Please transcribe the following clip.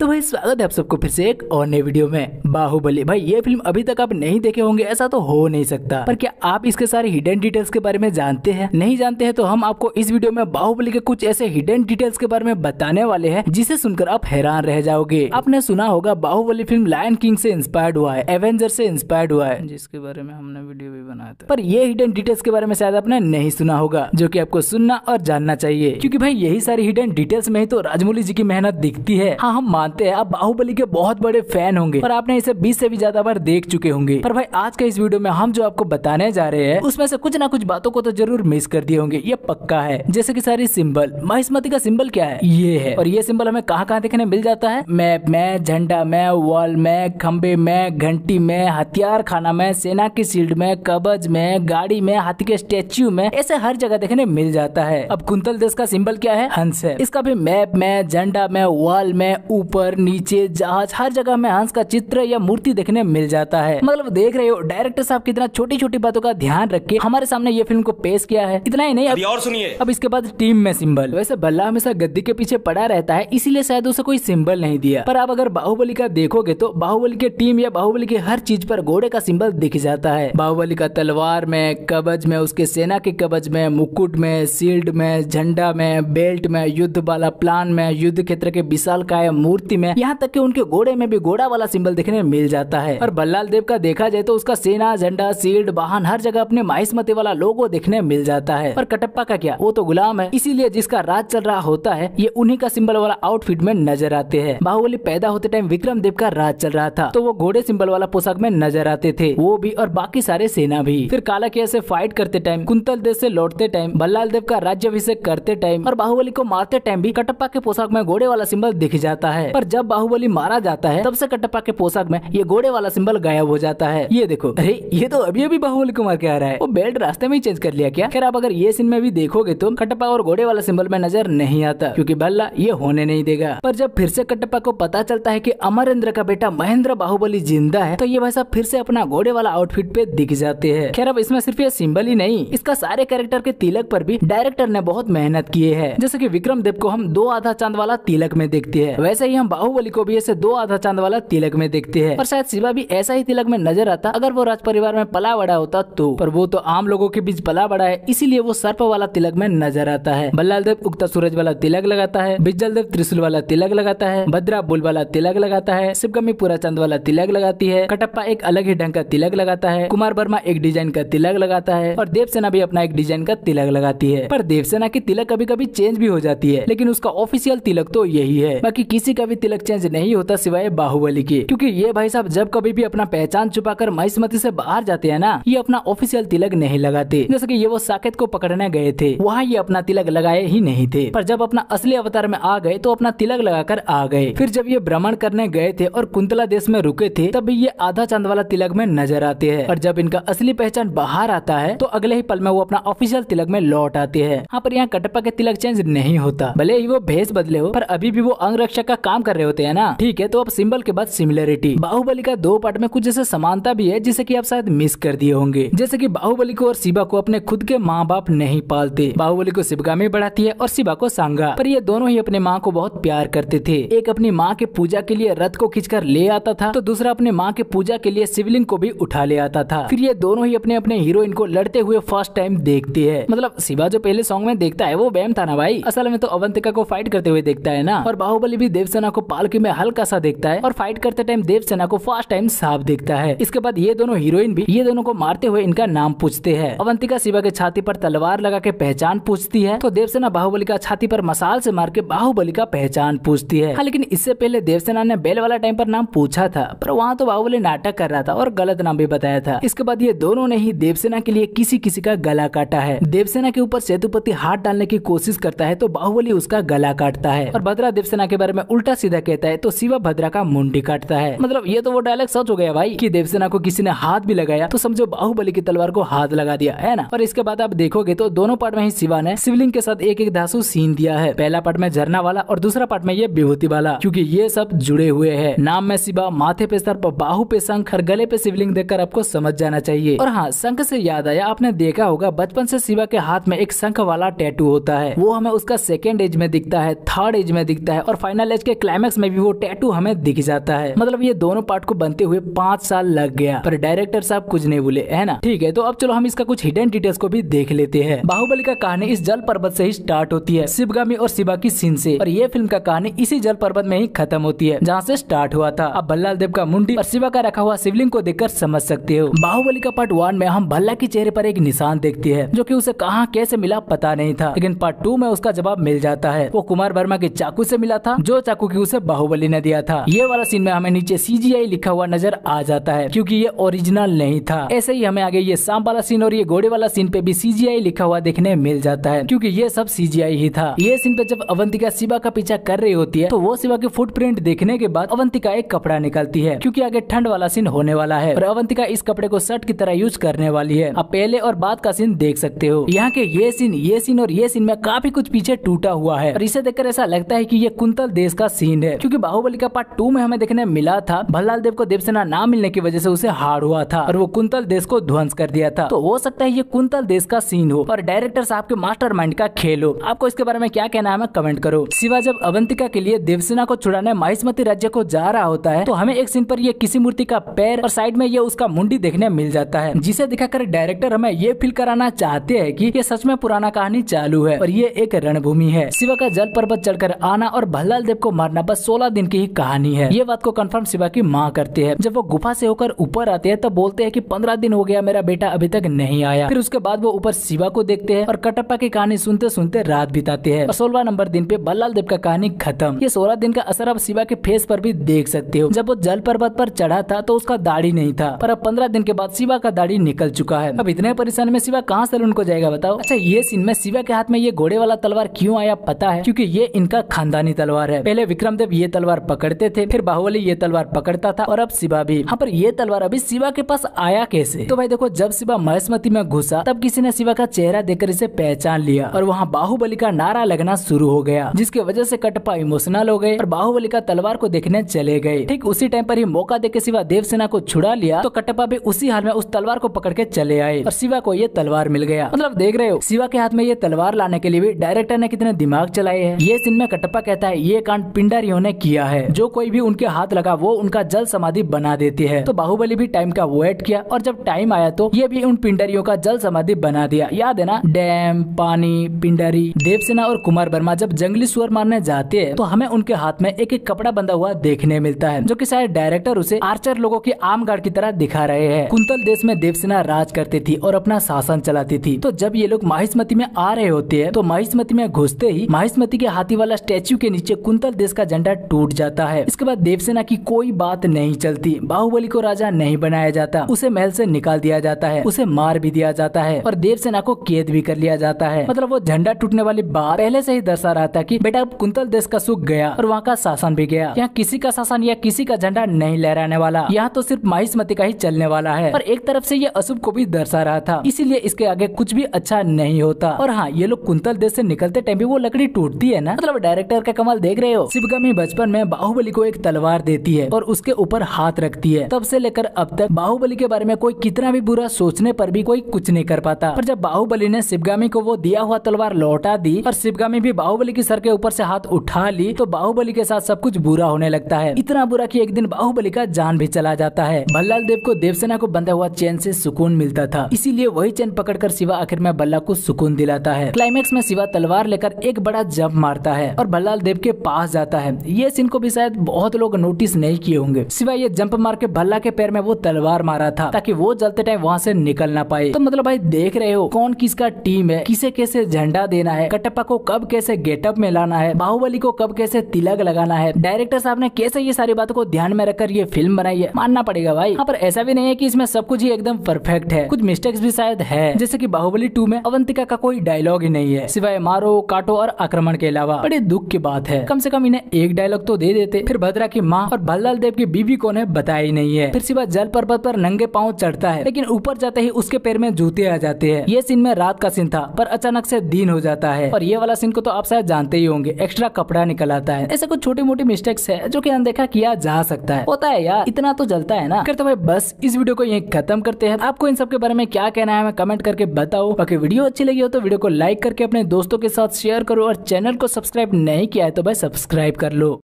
तो भाई स्वागत है आप सबको फिर से एक और नए वीडियो में बाहुबली भाई ये फिल्म अभी तक आप नहीं देखे होंगे ऐसा तो हो नहीं सकता पर क्या आप इसके सारे हिडन डिटेल्स के बारे में जानते हैं नहीं जानते हैं तो हम आपको इस वीडियो में बाहुबली के कुछ ऐसे हिडन डिटेल्स के बारे में बताने वाले हैं जिसे सुनकर आप हैरान रह जाओगे आपने सुना होगा बाहुबली फिल्म लायन किंग से इंस्पायर्ड हुआ है एवेंजर से इंस्पायर्ड हुआ है जिसके बारे में हमने वीडियो भी बनाया था पर ये हिडन डिटेल्स के बारे में शायद आपने नहीं सुना होगा जो की आपको सुनना और जानना चाहिए क्यूँकी भाई यही सारी हिडन डिटेल्स में ही तो राजमौली जी की मेहनत दिखती है हाँ हम मानते हैं आप बाहुबली के बहुत बड़े फैन होंगे और आपने इसे बीस से भी ज्यादा बार देख चुके होंगे पर भाई आज के इस वीडियो में हम जो आपको बताने जा रहे हैं उसमें से कुछ ना कुछ बातों को तो जरूर मिस कर दिए होंगे ये पक्का है जैसे की सारी सिंबल महिस्मती का सिंबल क्या है ये है और ये सिंबल हमें कहाँ कहाँ देखने मिल जाता है मैप में झंडा में वॉल में खम्बे में घंटी में हथियार खाना में सेना की शील्ड में कबज में गाड़ी में हाथी के स्टेच्यू में ऐसे हर जगह देखने मिल जाता है अब कुंतल देश का सिंबल क्या है हंस है इसका भी मैप में झंडा में वॉल में ऊपर ऊपर नीचे जहाज हर जगह में हंस का चित्र या मूर्ति देखने मिल जाता है मतलब देख रहे हो डायरेक्टर साहब कितना छोटी छोटी बातों का ध्यान रख के हमारे सामने ये फिल्म को पेश किया है इतना ही नहीं अभी और सुनिए अब इसके बाद टीम में सिंबल वैसे बल्ला हमेशा गद्दी के पीछे पड़ा रहता है इसीलिए शायद उसे कोई सिंबल नहीं दिया पर आप अगर बाहुबली का देखोगे तो बाहुबली के टीम या बाहुबली के हर चीज पर घोड़े का सिंबल दिख जाता है बाहुबली का तलवार में कबज में उसके सेना के कबज में मुकुट में शील्ड में झंडा में बेल्ट में युद्ध वाला प्लान में युद्ध क्षेत्र के विशाल का मूर्ति व्यक्ति में यहाँ तक कि उनके घोड़े में भी घोड़ा वाला सिंबल देखने मिल जाता है और बल्लाल देव का देखा जाए तो उसका सेना झंडा सील्ड वाहन हर जगह अपने माहिस्मती वाला लोगो देखने मिल जाता है और कटप्पा का क्या वो तो गुलाम है इसीलिए जिसका राज चल रहा होता है ये उन्हीं का सिंबल वाला आउटफिट में नजर आते हैं बाहुबली पैदा होते टाइम विक्रम देव का राज चल रहा था तो वो घोड़े सिंबल वाला पोशाक में नजर आते थे वो भी और बाकी सारे सेना भी फिर काला के ऐसी फाइट करते टाइम कुंतल देव से लौटते टाइम बल्लाल देव का राज्य अभिषेक करते टाइम और बाहुबली को मारते टाइम भी कटप्पा के पोशाक में घोड़े वाला सिंबल दिख जाता है पर जब बाहुबली मारा जाता है तब से कटप्पा के पोशाक में ये घोड़े वाला सिंबल गायब हो जाता है ये देखो अरे ये तो अभी अभी बाहुबली को मार के आ रहा है वो बेल्ट रास्ते में ही चेंज कर लिया क्या खैर आप अगर ये सीन में भी देखोगे तो कटप्पा और घोड़े वाला सिंबल में नजर नहीं आता क्यूँकी भल्ला ये होने नहीं देगा पर जब फिर से कटप्पा को पता चलता है की अमरेंद्र का बेटा महेंद्र बाहुबली जिंदा है तो ये भाई साहब फिर से अपना घोड़े वाला आउटफिट पे दिख जाते हैं खैर अब इसमें सिर्फ ये सिंबल ही नहीं इसका सारे कैरेक्टर के तिलक पर भी डायरेक्टर ने बहुत मेहनत किए है जैसे की विक्रम देव को हम दो आधा चांद वाला तिलक में देखते हैं वैसे ही हम बाहुबली को भी ऐसे दो आधा चांद वाला तिलक में देखते हैं और शायद शिवा भी ऐसा ही तिलक में नजर आता अगर वो राज परिवार में पला बड़ा होता तो पर वो तो आम लोगों के बीच पला बड़ा है इसीलिए वो सर्प वाला तिलक में नजर आता है बल्लाल देव उगता सूरज वाला तिलक लगाता है बिजल देव त्रिशूल वाला तिलक लगाता है भद्रा बुल वाला तिलक लगाता है शिवगमी पूरा चंद वाला तिलक लगाती है कटप्पा एक अलग ही ढंग का तिलक लगाता है कुमार वर्मा एक डिजाइन का तिलक लगाता है और देवसेना भी अपना एक डिजाइन का तिलक लगाती है पर देवसेना की तिलक कभी कभी चेंज भी हो जाती है लेकिन उसका ऑफिशियल तिलक तो यही है बाकी किसी का कभी तिलक चेंज नहीं होता सिवाय बाहुबली के क्योंकि ये भाई साहब जब कभी भी अपना पहचान छुपा कर महिष्मती से बाहर जाते हैं ना ये अपना ऑफिशियल तिलक नहीं लगाते जैसे कि ये वो साकेत को पकड़ने गए थे वहाँ ये अपना तिलक लगाए ही नहीं थे पर जब अपना असली अवतार में आ गए तो अपना तिलक लगाकर आ गए फिर जब ये भ्रमण करने गए थे और कुंतला देश में रुके थे तब ये आधा चांद वाला तिलक में नजर आते हैं और जब इनका असली पहचान बाहर आता है तो अगले ही पल में वो अपना ऑफिशियल तिलक में लौट आते हैं यहाँ पर यहाँ कटप्पा के तिलक चेंज नहीं होता भले ही वो भेज बदले हो पर अभी भी वो अंग रक्षा का काम काम कर रहे होते हैं ना ठीक है तो अब सिंबल के बाद सिमिलरिटी बाहुबली का दो पार्ट में कुछ जैसे समानता भी है जिसे की आप शायद मिस कर दिए होंगे जैसे की बाहुबली को और शिवा को अपने खुद के माँ बाप नहीं पालते बाहुबली को शिवगा में बढ़ाती है और शिवा को सांगा पर ये दोनों ही अपने माँ को बहुत प्यार करते थे एक अपनी माँ के पूजा के लिए रथ को खींचकर ले आता था तो दूसरा अपने माँ के पूजा के लिए शिवलिंग को भी उठा ले आता था फिर ये दोनों ही अपने अपने हीरोइन को लड़ते हुए फर्स्ट टाइम देखती है मतलब शिवा जो पहले सॉन्ग में देखता है वो बैम था ना भाई असल में तो अवंतिका को फाइट करते हुए देखता है ना और बाहुबली भी देवसेना देवसेना को पालकी में हल्का सा देखता है और फाइट करते टाइम देवसेना को फर्स्ट टाइम साफ देखता है इसके बाद ये दोनों हीरोइन भी ये दोनों को मारते हुए इनका नाम पूछते हैं अवंतिका शिवा के छाती पर तलवार लगा के पहचान पूछती है तो देवसेना बाहुबली का छाती पर मसाल से मार के बाहुबली का पहचान पूछती है हाँ, लेकिन इससे पहले देवसेना ने बेल वाला टाइम पर नाम पूछा था पर वहाँ तो बाहुबली नाटक कर रहा था और गलत नाम भी बताया था इसके बाद ये दोनों ने ही देवसेना के लिए किसी किसी का गला काटा है देवसेना के ऊपर सेतुपति हाथ डालने की कोशिश करता है तो बाहुबली उसका गला काटता है और भद्रा देवसेना के बारे में उल्टा सीधा कहता है तो शिवा भद्रा का मुंडी काटता है मतलब ये तो वो डायलॉग सच हो गया भाई की देवसेना को किसी ने हाथ भी लगाया तो समझो बाहुबली की तलवार को हाथ लगा दिया है ना और इसके बाद आप देखोगे तो दोनों पार्ट में ही शिवा ने शिवलिंग के साथ एक एक धासु सीन दिया है पहला पार्ट में झरना वाला और दूसरा पार्ट में ये विभूति वाला क्योंकि ये सब जुड़े हुए है नाम में शिवा माथे पे सर पर बाहू पे शंख और गले पे शिवलिंग देखकर आपको समझ जाना चाहिए और हाँ शंख से याद आया आपने देखा होगा बचपन से शिवा के हाथ में एक शंख वाला टैटू होता है वो हमें उसका सेकेंड एज में दिखता है थर्ड एज में दिखता है और फाइनल एज के क्लाइमैक्स में भी वो टैटू हमें दिख जाता है मतलब ये दोनों पार्ट को बनते हुए पांच साल लग गया पर डायरेक्टर साहब कुछ नहीं बोले है ना ठीक है तो अब चलो हम इसका कुछ हिडन डिटेल्स को भी देख लेते हैं बाहुबली का कहानी इस जल पर्वत से ही स्टार्ट होती है शिवगामी और शिवा की सीन से और ये फिल्म का कहानी इसी जल पर्वत में ही खत्म होती है जहाँ से स्टार्ट हुआ था अब बल्लाल देव का मुंडी और शिवा का रखा हुआ शिवलिंग को देखकर समझ सकते हो बाहुबली का पार्ट वन में हम भल्ला के चेहरे पर एक निशान देखते है जो की उसे कहाँ कैसे मिला पता नहीं था लेकिन पार्ट टू में उसका जवाब मिल जाता है वो कुमार वर्मा के चाकू से मिला था जो चाकू की क्योंकि उसे बाहुबली ने दिया था ये वाला सीन में हमें नीचे सीजीआई लिखा हुआ नजर आ जाता है क्योंकि ये ओरिजिनल नहीं था ऐसे ही हमें आगे ये सांप वाला सीन और ये घोड़े वाला सीन पे भी सीजीआई लिखा हुआ देखने मिल जाता है क्योंकि ये सब सीजीआई ही था ये सीन पे जब अवंतिका शिवा का पीछा कर रही होती है तो वो शिवा की फुटप्रिंट देखने के बाद अवंतिका एक कपड़ा निकलती है क्यूँकी आगे ठंड वाला सीन होने वाला है और अवंतिका इस कपड़े को शर्ट की तरह यूज करने वाली है आप पहले और बाद का सीन देख सकते हो यहाँ के ये सीन ये सीन और ये सीन में काफी कुछ पीछे टूटा हुआ है और इसे देखकर ऐसा लगता है की ये कुंतल देश का सीन सीन है क्योंकि बाहुबली का पार्ट टू में हमें देखने मिला था भल्लाल देव को देवसेना ना मिलने की वजह से उसे हार हुआ था और वो कुंतल देश को ध्वंस कर दिया था तो हो सकता है ये कुंतल देश का सीन हो और डायरेक्टर साहब के मास्टर माइंड का खेल हो आपको इसके बारे में क्या कहना है कमेंट करो सिवा जब अवंतिका के लिए देवसेना को छुड़ाने माहिष्मती राज्य को जा रहा होता है तो हमें एक सीन पर ये किसी मूर्ति का पैर और साइड में ये उसका मुंडी देखने मिल जाता है जिसे दिखाकर डायरेक्टर हमें ये फील कराना चाहते है की ये सच में पुराना कहानी चालू है और ये एक रणभूमि है शिवा का जल पर्वत चढ़कर आना और भल्लाल देव को मारना घटना बस सोलह दिन की ही कहानी है ये बात को कन्फर्म शिवा की माँ करती है जब वो गुफा से होकर ऊपर आते हैं तब तो बोलते हैं कि पंद्रह दिन हो गया मेरा बेटा अभी तक नहीं आया फिर उसके बाद वो ऊपर शिवा को देखते हैं और कटप्पा की कहानी सुनते सुनते रात बिताते हैं और सोलह नंबर दिन पे बल्लाल देव का कहानी खत्म ये सोलह दिन का असर अब शिवा के फेस पर भी देख सकते हो जब वो जल पर्वत पर चढ़ा था तो उसका दाढ़ी नहीं था पर अब पंद्रह दिन के बाद शिवा का दाढ़ी निकल चुका है अब इतने परेशान में शिवा कहाँ सलून को जाएगा बताओ अच्छा ये सीन में शिवा के हाथ में ये घोड़े वाला तलवार क्यों आया पता है क्यूँकी ये इनका खानदानी तलवार है पहले विक्रमदेव देव ये तलवार पकड़ते थे फिर बाहुबली ये तलवार पकड़ता था और अब शिवा भी यहाँ पर ये तलवार अभी शिवा के पास आया कैसे तो भाई देखो जब शिवा महेशमती में घुसा तब किसी ने शिवा का चेहरा देखकर इसे पहचान लिया और वहाँ बाहुबली का नारा लगना शुरू हो गया जिसकी वजह से कटप्पा इमोशनल हो गए और बाहुबली का तलवार को देखने चले गए ठीक उसी टाइम पर ही मौका देकर शिवा देवसेना को छुड़ा लिया तो कटप्पा भी उसी हाल में उस तलवार को पकड़ के चले आए और शिवा को ये तलवार मिल गया मतलब देख रहे हो शिवा के हाथ में ये तलवार लाने के लिए भी डायरेक्टर ने कितने दिमाग चलाए है ये सीन में कटप्पा कहता है ये कांड पिंड इंडारियो ने किया है जो कोई भी उनके हाथ लगा वो उनका जल समाधि बना देती है तो बाहुबली भी टाइम का वेट किया और जब टाइम आया तो ये भी उन पिंडरियों का जल समाधि बना दिया याद है ना डैम पानी पिंडरी देवसेना और कुमार वर्मा जब जंगली सुअर मारने जाते हैं तो हमें उनके हाथ में एक एक कपड़ा बंधा हुआ देखने मिलता है जो कि शायद डायरेक्टर उसे आर्चर लोगों की आम गार्ड की तरह दिखा रहे हैं कुंतल देश में देवसेना राज करती थी और अपना शासन चलाती थी तो जब ये लोग माहिस्मती में आ रहे होते हैं तो माहिस्मती में घुसते ही माहिस्मती के हाथी वाला स्टेच्यू के नीचे कुंतल देश इसका झंडा टूट जाता है इसके बाद देवसेना की कोई बात नहीं चलती बाहुबली को राजा नहीं बनाया जाता उसे महल से निकाल दिया जाता है उसे मार भी दिया जाता है और देवसेना को कैद भी कर लिया जाता है मतलब वो झंडा टूटने वाली बात पहले से ही दर्शा रहा था की बेटा कुंतल देश का सुख गया और वहाँ का शासन भी गया यहाँ किसी का शासन या किसी का झंडा नहीं लहराने वाला यहाँ तो सिर्फ माहिस्मती का ही चलने वाला है और एक तरफ से ये अशुभ को भी दर्शा रहा था इसीलिए इसके आगे कुछ भी अच्छा नहीं होता और हाँ ये लोग कुंतल देश से निकलते टाइम भी वो लकड़ी टूटती है ना मतलब डायरेक्टर का कमाल देख रहे हो सिर्फ शिवगामी बचपन में बाहुबली को एक तलवार देती है और उसके ऊपर हाथ रखती है तब से लेकर अब तक बाहुबली के बारे में कोई कितना भी बुरा सोचने पर भी कोई कुछ नहीं कर पाता पर जब बाहुबली ने शिवगामी को वो दिया हुआ तलवार लौटा दी और शिवगामी भी बाहुबली के सर के ऊपर से हाथ उठा ली तो बाहुबली के साथ सब कुछ बुरा होने लगता है इतना बुरा की एक दिन बाहुबली का जान भी चला जाता है बल्लाल देव को देवसेना को बंधा हुआ चैन से सुकून मिलता था इसीलिए वही चैन कर शिवा आखिर में बल्ला को सुकून दिलाता है क्लाइमेक्स में शिवा तलवार लेकर एक बड़ा जब मारता है और बल्लाल देव के पास जाता जाता है ये सीन को भी शायद बहुत लोग नोटिस नहीं किए होंगे सिवाय ये जंप मार के भल्ला के पैर में वो तलवार मारा था ताकि वो जलते टाइम वहाँ से निकल ना पाए तो मतलब भाई देख रहे हो कौन किसका टीम है किसे कैसे झंडा देना है कटप्पा को कब कैसे गेटअप में लाना है बाहुबली को कब कैसे तिलक लगाना है डायरेक्टर साहब ने कैसे ये सारी बातों को ध्यान में रखकर ये फिल्म बनाई है मानना पड़ेगा भाई यहाँ पर ऐसा भी नहीं है की इसमें सब कुछ ही एकदम परफेक्ट है कुछ मिस्टेक्स भी शायद है जैसे की बाहुबली टू में अवंतिका का कोई डायलॉग ही नहीं है सिवाय मारो काटो और आक्रमण के अलावा बड़े दुख की बात है कम से कम इन्हें एक डायलॉग तो दे देते फिर भद्रा की माँ और बल्लाल देव की बीवी को ने बताया ही नहीं है फिर सिवा जल पर्वत पर नंगे पाँव चढ़ता है लेकिन ऊपर जाते ही उसके पैर में जूते आ जाते हैं ये सीन में रात का सीन था पर अचानक से दिन हो जाता है और ये वाला सीन को तो आप शायद जानते ही होंगे एक्स्ट्रा कपड़ा निकल आता है ऐसे कुछ छोटी मोटी मिस्टेक्स है जो की अनदेखा किया जा सकता है होता है यार इतना तो जलता है ना तो भाई बस इस वीडियो को यही खत्म करते हैं आपको इन सब के बारे में क्या कहना है मैं कमेंट करके बताओ बाकी वीडियो अच्छी लगी हो तो वीडियो को लाइक करके अपने दोस्तों के साथ शेयर करो और चैनल को सब्सक्राइब नहीं किया है तो भाई सब्सक्राइब कर लो